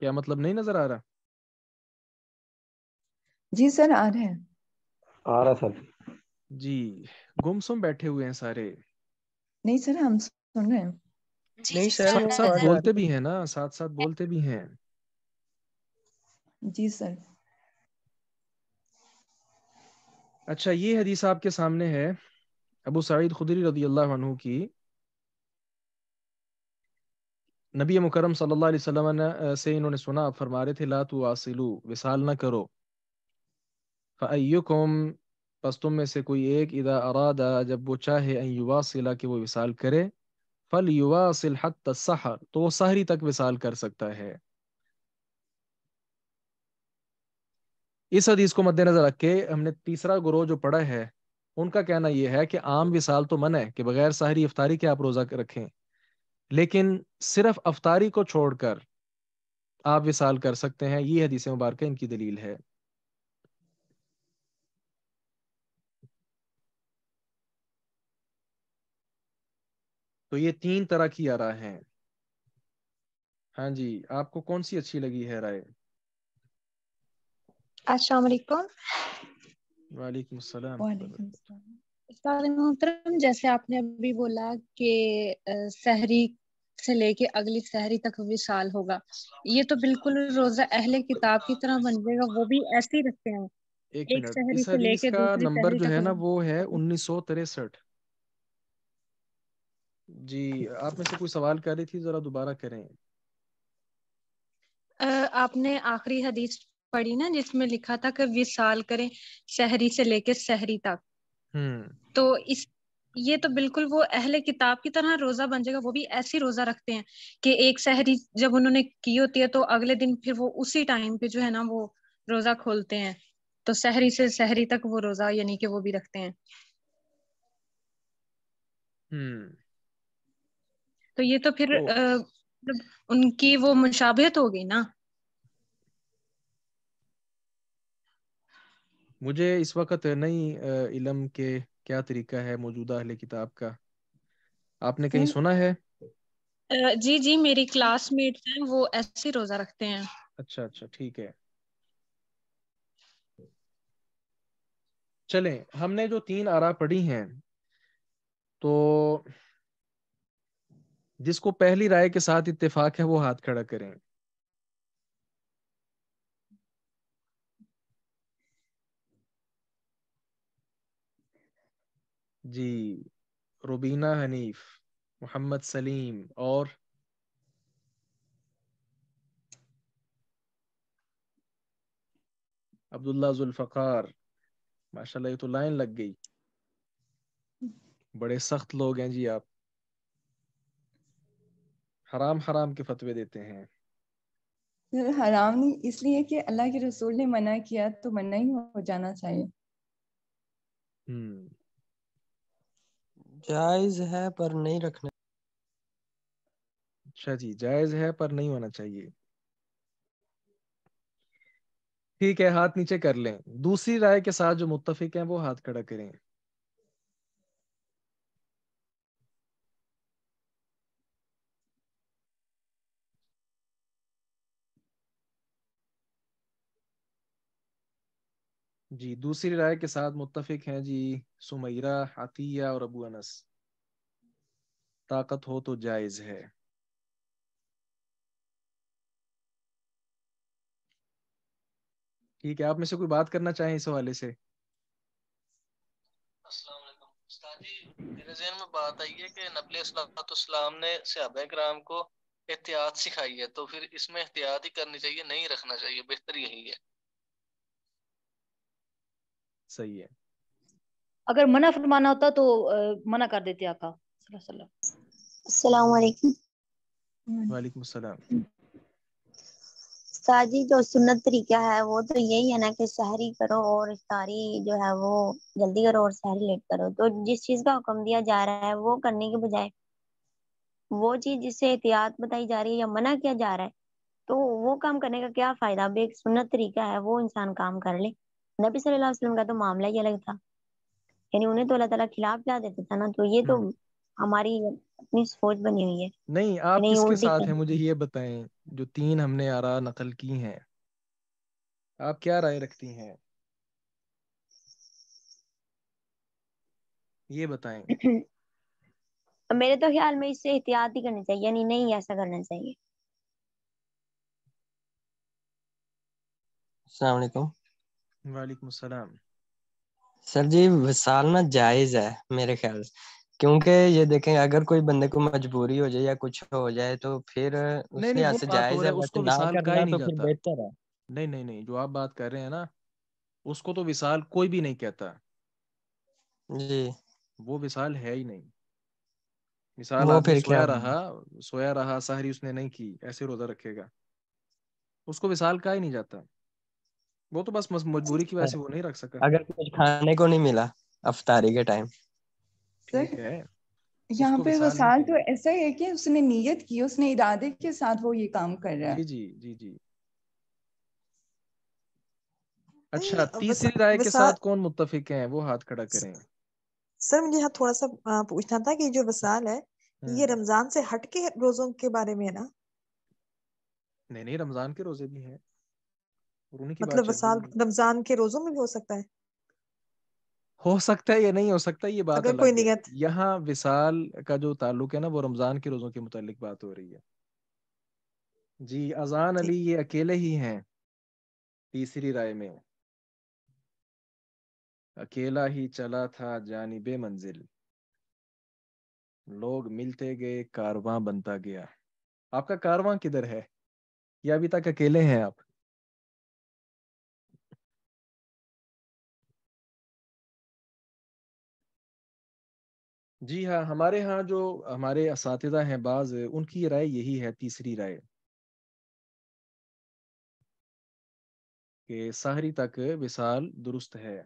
क्या मतलब नहीं नजर आ रहा जी सर आ रहे आ रहा सर जी गुमसुम बैठे हुए हैं सारे नहीं सर हम सुन रहे हैं नहीं सर साथ साथ बोलते भी हैं ना साथ साथ बोलते भी हैं जी सर अच्छा ये हदीस आपके सामने है अबू सईद खुदरी रजी अल्लाह की नबी मुकरम सल्लल्लाहु अलैहि वसल्लम ने से इन्होंने सुना आप फरमा रहे थे ला तो आसिलू विसाल ना करो फ़युकुम बस तुम में से कोई एक इदा अरादा जब वो चाहे युवा सिला कि वो विसाल करे फल युवा सिल सहर तो वो सहरी तक विसाल कर सकता है इस हदीस को मद्देनजर रख के हमने तीसरा गुरु जो पढ़ा है उनका कहना यह है कि आम विसाल तो मन है कि बगैर सहरी इफ्तारी के आप रोजा रखें लेकिन सिर्फ अफतारी को छोड़कर आप विसाल कर सकते हैं ये हदीस मुबारक इनकी दलील है तो ये तीन तरह की आ रहा हैं हाँ जी आपको कौन सी अच्छी लगी है राय अस्सलाम वालेकुम वालेकुम मोहतरम जैसे आपने अभी बोला कि सहरी से लेके अगली सहरी तक विशाल होगा ये तो बिल्कुल रोजा अहले किताब की तरह बन जाएगा वो भी ऐसे ही रखते हैं एक, एक सहरी से लेके नंबर जो है ना वो है उन्नीस जी आप में से कोई सवाल कर रही थी जरा दोबारा करें आपने आखिरी हदीस पढ़ी ना जिसमें लिखा था कि विशाल करें शहरी से लेके शहरी तक हम्म। तो इस ये तो बिल्कुल वो अहले किताब की तरह रोजा बन जाएगा वो भी ऐसी रोजा रखते हैं कि एक सहरी जब उन्होंने की होती है तो अगले दिन फिर वो उसी टाइम पे जो है ना वो रोजा खोलते हैं तो सहरी से सहरी तक वो रोजा यानी कि वो भी रखते हैं हम्म तो ये तो फिर आ, तो मतलब उनकी वो मुशाबियत हो गई ना मुझे इस वक्त नई इलम के क्या तरीका है मौजूदा अहले किताब का आपने कहीं हम्म। सुना है जी जी मेरी क्लासमेट हैं वो ऐसे रोजा रखते हैं अच्छा अच्छा ठीक है चलें हमने जो तीन आरा पढ़ी हैं तो जिसको पहली राय के साथ इत्तेफाक है वो हाथ खड़ा करें जी रुबीना हनीफ मोहम्मद सलीम और अब्दुल्ला जुल्फकार माशाल्लाह ये तो लाइन लग गई बड़े सख्त लोग हैं जी आप हराम हराम के फतवे देते हैं हराम नहीं इसलिए कि अल्लाह के रसूल ने मना किया तो मना ही हो जाना चाहिए हम्म जायज है पर नहीं रखना अच्छा जी जायज है पर नहीं होना चाहिए ठीक है हाथ नीचे कर लें दूसरी राय के साथ जो मुत्तफिक हैं वो हाथ खड़ा करें जी दूसरी राय के साथ मुत्तफिक हैं जी सुमैरा अतिया और अबू अनस ताकत हो तो जायज है ठीक है आप में से कोई बात करना चाहें इस हवाले से में बात आई है कि नबी सलाम ने सहाब कराम को एहतियात सिखाई है तो फिर इसमें एहतियात ही करनी चाहिए नहीं रखना चाहिए बेहतर यही है सही है अगर मना फरमाना होता तो मना कर देते आका वालेकुम सलाम जी जो सुन्नत तरीका है वो तो यही है ना कि सहरी करो और इफ्तारी जो है वो जल्दी करो और सहरी लेट करो तो जिस चीज का हुक्म दिया जा रहा है वो करने के बजाय वो चीज जिससे एहतियात बताई जा रही है या मना किया जा रहा है तो वो काम करने का क्या फायदा अब एक सुन्नत तरीका है वो इंसान काम कर ले नबी सल्लल्लाहु अलैहि वसल्लम का तो मामला ही अलग था यानी उन्हें तो अल्लाह ताला खिलाफ जा देते था ना तो ये तो हम्म। हमारी अपनी सोच बनी हुई है नहीं आप नहीं, किसके साथ तो हैं मुझे ये बताएं जो तीन हमने आरा नकल की हैं आप क्या राय रखती हैं ये बताएं मेरे तो ख्याल में इससे एहतियात ही करनी चाहिए यानी नहीं ऐसा करना चाहिए अस्सलाम वालेकुम वालेकुम सलाम सर जी विशाल ना जायज है मेरे ख्याल से क्योंकि ये देखें अगर कोई बंदे को मजबूरी हो जाए या कुछ हो जाए तो फिर उसके यहाँ से जायज है उसको तो विसाल का ही नहीं जाता बेहतर है नहीं नहीं नहीं जो आप बात कर रहे हैं ना उसको तो विसाल कोई भी नहीं कहता जी वो विसाल है ही नहीं विसाल वो फिर सोया रहा सोया रहा सहरी उसने नहीं की ऐसे रोजा रखेगा उसको विसाल का ही नहीं जाता वो तो बस मजबूरी की वजह से वो नहीं रख सका अगर कुछ खाने को नहीं मिला अफतारी के टाइम यहाँ पे वसाल तो ऐसा है कि उसने नियत की उसने इरादे के साथ वो ये काम कर रहा है जी जी जी जी अच्छा तीसरी राय के साथ कौन मुत्तफिक हैं वो हाथ खड़ा करें सर मुझे यहाँ थोड़ा सा पूछना था कि जो वसाल है हाँ। ये रमजान से हटके रोजों के बारे में है ना नहीं नहीं रमजान के रोजे भी हैं और उन्हीं की मतलब साल रमजान मतलब के रोजों में भी हो सकता है हो सकता है या नहीं हो सकता है ये बात अगर कोई नियत यहाँ विशाल का जो ताल्लुक है ना वो रमजान के रोजों के मुतालिक बात हो रही है जी अजान अली ये अकेले ही हैं तीसरी राय में अकेला ही चला था जानिब मंजिल लोग मिलते गए कारवां बनता गया आपका कारवां किधर है या अभी तक अकेले हैं आप जी हाँ हमारे यहाँ जो हमारे इस हैं बाज उनकी राय यही है तीसरी राय कि सहरी तक विसाल दुरुस्त है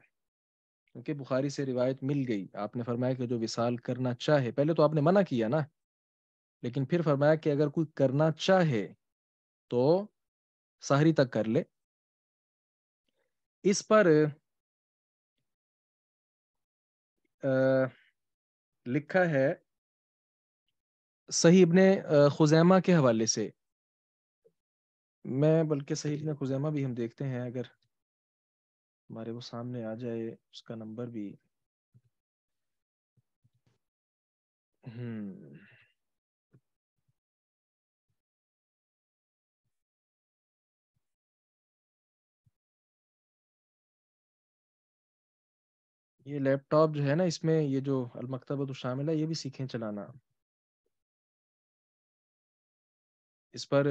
क्योंकि बुखारी से रिवायत मिल गई आपने फरमाया कि जो विसाल करना चाहे पहले तो आपने मना किया ना लेकिन फिर फरमाया कि अगर कोई करना चाहे तो सहरी तक कर ले इस पर आ, लिखा है सही इबन खुजैमा के हवाले से मैं बल्कि सही इबन खुजैमा भी हम देखते हैं अगर हमारे वो सामने आ जाए उसका नंबर भी हम्म ये लैपटॉप जो है ना इसमें ये जो तो शामिल है ये भी सीखें चलाना इस पर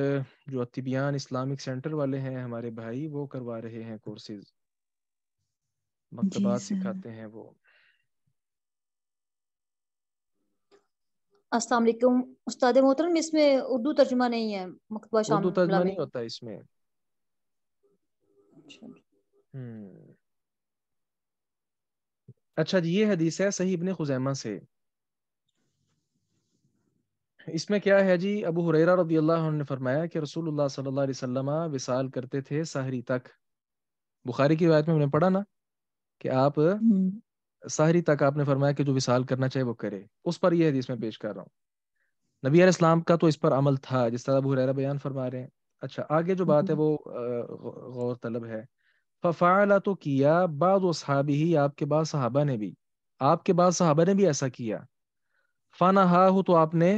जो अतिबियान इस्लामिक सेंटर वाले हैं हमारे भाई वो करवा रहे हैं कोर्सेज मकतबात सिखाते हैं वो अस्सलाम वालेकुम उस्ताद मोहतरम इसमें उर्दू तर्जुमा नहीं है मकतबा शामिल उर्दू तर्जुमा नहीं होता इसमें अच्छा। हम्म अच्छा जी ये हदीस है सही इबन खुजैमा से इसमें क्या है जी अबू हुरैरा रदी अल्लाह ने फरमाया कि रसूलुल्लाह सल्लल्लाहु अलैहि वसल्लम विसाल करते थे सहरी तक बुखारी की रिवायत में हमने पढ़ा ना कि आप हम्म। सहरी तक आपने फरमाया कि जो विसाल करना चाहे वो करे उस पर यह हदीस में पेश कर रहा हूँ नबी इस्लाम का तो इस पर अमल था जिस तरह अबू हुरैरा बयान फरमा रहे हैं अच्छा आगे जो बात है वो गौर तलब है फ़ाला तो किया बाद वहाबी ही आपके बाद सहाबा ने भी आपके बाद सहाबा ने भी ऐसा किया फ़ाना हा हो तो आपने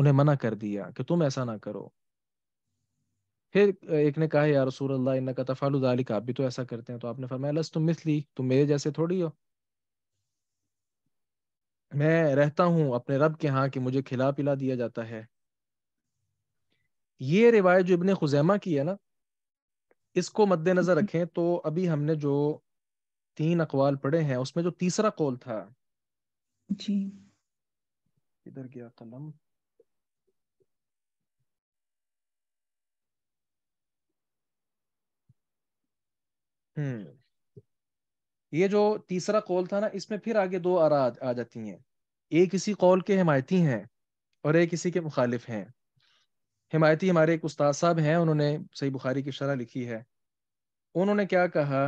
उन्हें मना कर दिया कि तुम ऐसा ना करो फिर एक ने कहा यार रसूल अल्लाह का आप भी तो ऐसा करते हैं तो आपने फरमाया लस तुम मिसली तुम मेरे जैसे थोड़ी हो मैं रहता हूँ अपने रब के यहाँ कि मुझे खिला पिला दिया जाता है ये रिवायत जो इबन खुजैमा की है ना इसको मद्देनजर हम्म। रखें तो अभी हमने जो तीन अकवाल पढ़े हैं उसमें जो तीसरा कौल था जी इधर गया कलम हम्म ये जो तीसरा कौल था ना इसमें फिर आगे दो आरा आ जाती हैं एक इसी कौल के हमायती हैं और एक इसी के मुखालिफ हैं हिमायती हमारे एक उस्ताद साहब हैं उन्होंने सही बुखारी की शरह लिखी है उन्होंने क्या कहा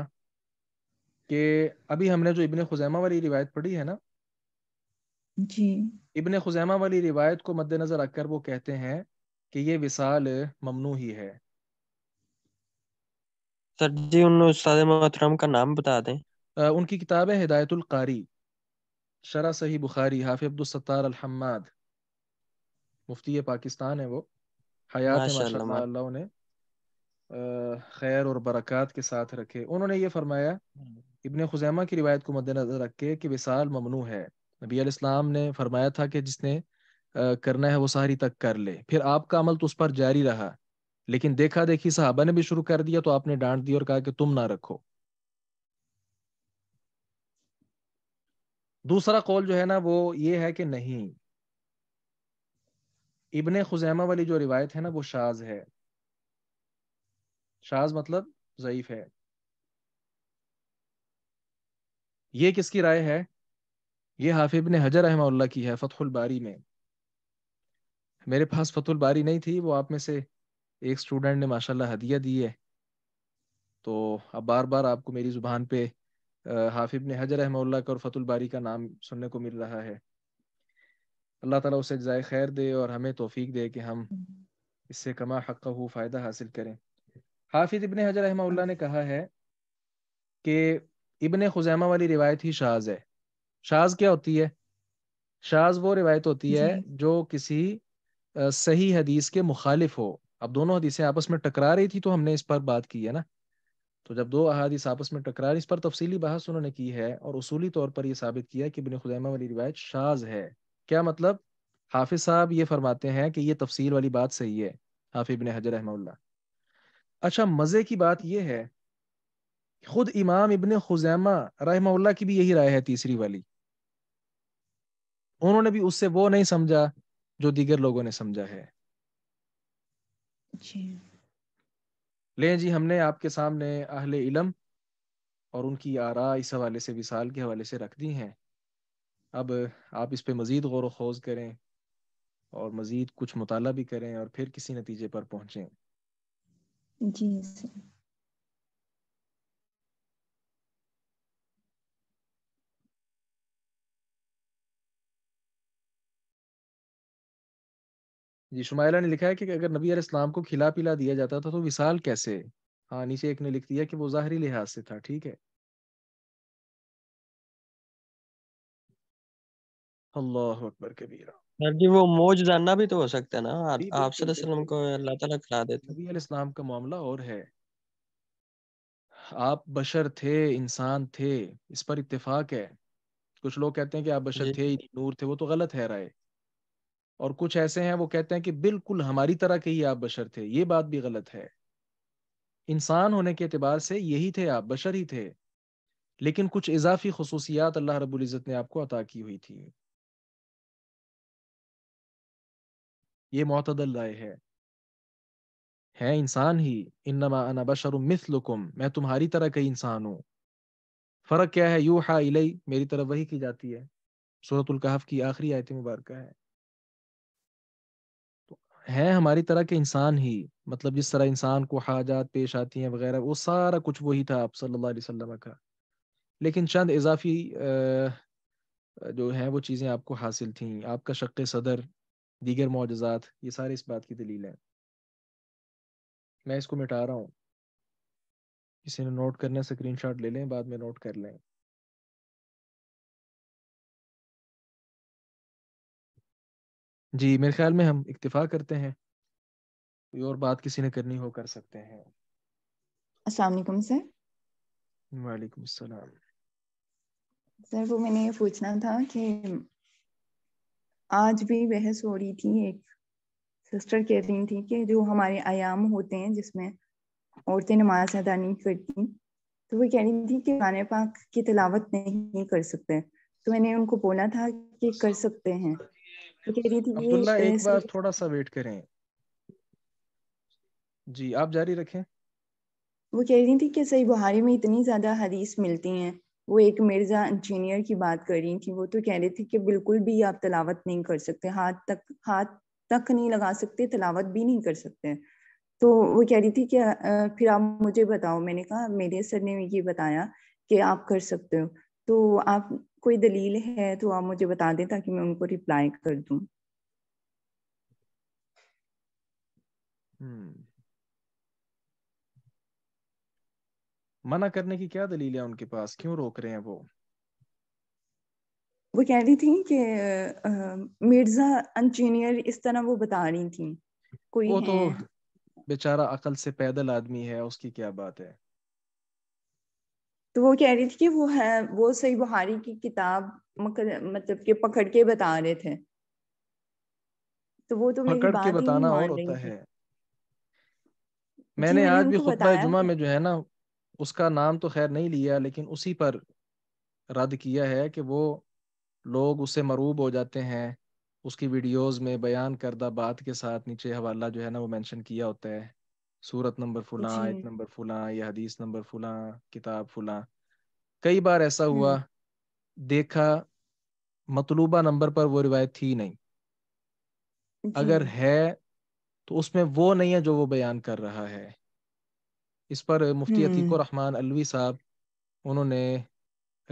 कि अभी हमने जो इबन खुजैमा वाली रिवायत पढ़ी है ना जी इबन खुजैमा वाली रिवायत को मद्देनजर रखकर वो कहते हैं कि ये विसाल ममनू ही है सर जी का नाम बता दें आ, उनकी किताब है हिदायतुल कारी शरा सही बुखारी हाफि अब्दुल सत्तार अल हम्माद मुफ्ती पाकिस्तान है वो हयात माशा अल्लाह उन्हें खैर और बरक़ात के साथ रखे उन्होंने ये फरमाया इबन खुजैमा की रिवायत को मद्देनजर रख के कि विसाल ममनू है नबी इस्लाम ने फरमाया था कि जिसने करना है वो सारी तक कर ले फिर आपका अमल तो उस पर जारी रहा लेकिन देखा देखी साहबा ने भी शुरू कर दिया तो आपने डांट दी और कहा कि तुम ना रखो दूसरा कौल जो है ना वो ये है कि नहीं इबन खुजैमा वाली जो रिवायत है ना वो शाज है शाज मतलब ज़यीफ है ये किसकी राय है ये हाफिब ने हजर रहमा की है फतहुल बारी में मेरे पास फतुल बारी नहीं थी वो आप में से एक स्टूडेंट ने माशाल्लाह हदिया दी है तो अब बार बार आपको मेरी ज़ुबान पे हाफिब ने हजर अहमल्ला का और फतुल बारी का नाम सुनने को मिल रहा है अल्लाह ताला उसे जाय खैर दे और हमें तोफीक दे कि हम इससे कमा हक़ हो फ़ायदा हासिल करें हाफिज़ इबन हजर रहमा ने कहा है कि इबन खुजैमा वाली रिवायत ही शाज है शाज क्या होती है शाज वो रिवायत होती है जो किसी सही हदीस के मुखालिफ हो अब दोनों हदीसें आपस में टकरा रही थी तो हमने इस पर बात की है ना तो जब दो अहादीस आपस में टकरा रही इस पर तफसीली बहस उन्होंने की है और उसूली तौर पर यह साबित किया कि इबन खुजैमा वाली रिवायत शाज है क्या मतलब हाफिज साहब ये फरमाते हैं कि ये तफसील वाली बात सही है हाफि बिन हजर रहमल्ला अच्छा मज़े की बात यह है खुद इमाम इबन खुजैमा रहमल्ला की भी यही राय है तीसरी वाली उन्होंने भी उससे वो नहीं समझा जो दीगर लोगों ने समझा है ले जी हमने आपके सामने अहले इलम और उनकी आरा इस हवाले से विशाल के हवाले से रख दी हैं अब आप इस पर मज़ीद गौर वोज करें और मज़ीद कुछ मुताला भी करें और फिर किसी नतीजे पर पहुंचे जी शुमाला ने लिखा है कि अगर नबी इस्लाम को खिला पिला दिया जाता था तो विशाल कैसे हाँ नीचे एक ने लिख दिया कि वो ज़ाहरी लिहाज से था ठीक है अल्लाह अकबर कबीरा सर जी वो मौज जानना भी तो हो सकता है ना आप सल्लल्लाहु को अल्लाह ताला खिला देते नबी अल इस्लाम का मामला और है आप बशर थे इंसान थे इस पर इत्तेफाक है कुछ लोग कहते हैं कि आप बशर थे नूर थे वो तो गलत है राय और कुछ ऐसे हैं वो कहते हैं कि बिल्कुल हमारी तरह के ही आप बशर थे ये बात भी गलत है इंसान होने के अतबार से यही थे आप बशर ही थे लेकिन कुछ इजाफी खसूसियात अल्लाह रबुल्ज़त ने आपको अता की हुई थी ये मतदल राय है है इंसान ही इनमा अना बशर मिसलुकुम मैं तुम्हारी तरह का इंसान हूँ फर्क क्या है यू हा इलई मेरी तरफ वही की जाती है सूरतुल की आखिरी आयत मुबारक है तो है हमारी तरह के इंसान ही मतलब जिस तरह इंसान को हाजात पेश आती हैं वगैरह वो सारा कुछ वही था आप सल्लल्लाहु अलैहि वसल्लम का लेकिन चंद इजाफी जो है वो चीज़ें आपको हासिल थी आपका शक सदर दीगर मुआजात ये सारे इस बात की दलील है मैं इसको मिटा रहा हूँ किसी ने नोट करना स्क्रीन शॉट ले लें बाद में नोट कर लें जी मेरे ख्याल में हम इक्तफा करते हैं कोई और बात किसी ने करनी हो कर सकते हैं सर वो मैंने पूछना था कि आज भी बहस हो रही थी एक सिस्टर कह रही थी कि जो हमारे आयाम होते हैं जिसमें औरतें नमाज अदा नहीं करती तो वो कह रही थी कि कुरान पाक की तिलावत नहीं कर सकते तो मैंने उनको बोला था कि कर सकते हैं तो कह रही थी अब्दुल्ला एक बार थोड़ा सा वेट करें जी आप जारी रखें वो कह रही थी कि सही बुहारी में इतनी ज्यादा हदीस मिलती हैं वो एक मिर्ज़ा इंजीनियर की बात कर रही थी वो तो कह रहे थे कि बिल्कुल भी आप तलावत नहीं कर सकते हाथ तक हाथ तक नहीं लगा सकते तलावत भी नहीं कर सकते तो वो कह रही थी कि फिर आप मुझे बताओ मैंने कहा मेरे सर ने ये बताया कि आप कर सकते हो तो आप कोई दलील है तो आप मुझे बता दें ताकि मैं उनको रिप्लाई कर दूँ hmm. हम्म। मना करने की क्या दलील है उनके पास क्यों रोक रहे हैं वो वो कह रही थी कि मिर्जा इंजीनियर इस तरह वो बता रही थी कोई वो तो बेचारा अकल से पैदल आदमी है उसकी क्या बात है तो वो कह रही थी कि वो है वो सही बुहारी की किताब मतलब के पकड़ के बता रहे थे तो वो तो पकड़ के बताना और होता है मैंने आज भी खुतबा जुमा में जो है ना उसका नाम तो खैर नहीं लिया लेकिन उसी पर रद्द किया है कि वो लोग उससे मरूब हो जाते हैं उसकी वीडियोस में बयान करदा बात के साथ नीचे हवाला जो है ना वो मेंशन किया होता है सूरत नंबर फुला आयत नंबर फुला या हदीस नंबर फुला किताब फुला कई बार ऐसा हुआ हम्म। देखा मतलूबा नंबर पर वो रिवायत थी नहीं अगर है तो उसमें वो नहीं है जो वो बयान कर रहा है इस पर मुफ्ती अतीक हम्म। रहमान अलवी साहब उन्होंने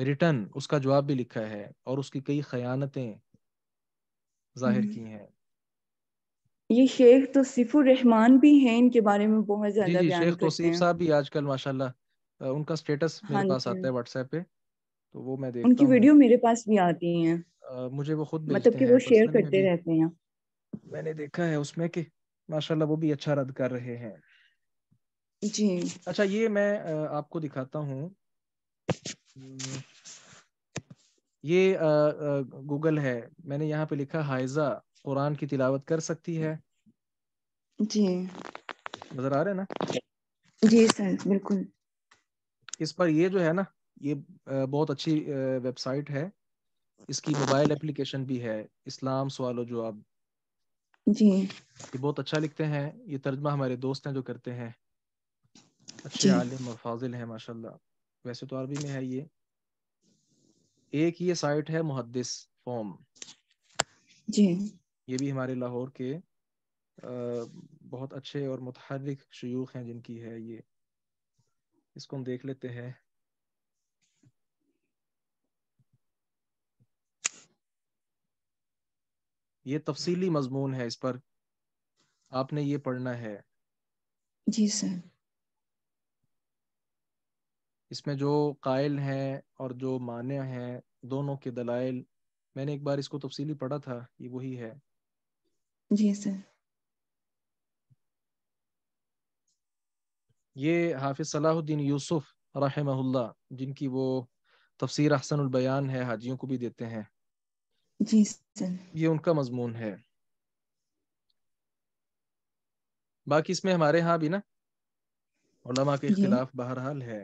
रिटर्न उसका जवाब भी लिखा है और उसकी कई खयानतें जाहिर हम्म। की हैं ये शेख तो सिफुर रहमान भी हैं इनके बारे में बहुत ज्यादा जी शेख तो सिफ साहब भी आजकल माशाल्लाह उनका स्टेटस हाँ मेरे पास आता है व्हाट्सएप पे तो वो मैं देखता उनकी वीडियो मेरे पास भी आती हैं मुझे वो खुद मतलब कि वो शेयर करते रहते हैं मैंने देखा है उसमें कि माशाल्लाह वो भी अच्छा रद्द कर रहे हैं जी अच्छा ये मैं आपको दिखाता हूँ हम्म, ये गूगल है मैंने यहाँ पे लिखा हाइजा कुरान की तिलावत कर सकती है जी नजर आ रहे ना जी सर बिल्कुल इस पर ये जो है ना ये बहुत अच्छी वेबसाइट है इसकी मोबाइल एप्लीकेशन भी है इस्लाम सवाल जो आप जी ये बहुत अच्छा लिखते हैं ये तर्जमा हमारे दोस्त हैं जो करते हैं अच्छे आलिम और फाजिल हैं माशाल्लाह वैसे तो अरबी में है ये एक ये साइट है मुहद्दिस फॉर्म ये भी हमारे लाहौर के आ, बहुत अच्छे और मुतहरक शयूख हैं जिनकी है ये इसको हम देख लेते हैं ये तफसीली मजमून है इस पर आपने ये पढ़ना है जी सर इसमें जो कायल हैं और जो मान्य हैं दोनों के दलाइल मैंने एक बार इसको तफसीली पढ़ा था ये वही है जी सर ये हाफिज सलाहुद्दीन यूसुफ रहमहुल्ला जिनकी वो तफसीर अहसन बयान है हाजियों को भी देते हैं जी सर ये उनका मजमून है बाकी इसमें हमारे यहाँ भी ना उलमा के खिलाफ बहरहाल है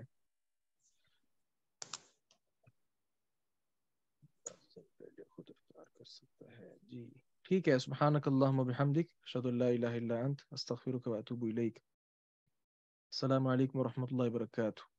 ٹھیک ہے سبحانک اللہم بحمدک اشہد اللہ الہ الا انت استغفرک و اتوب الیک السلام علیکم ورحمۃ اللہ وبرکاتہ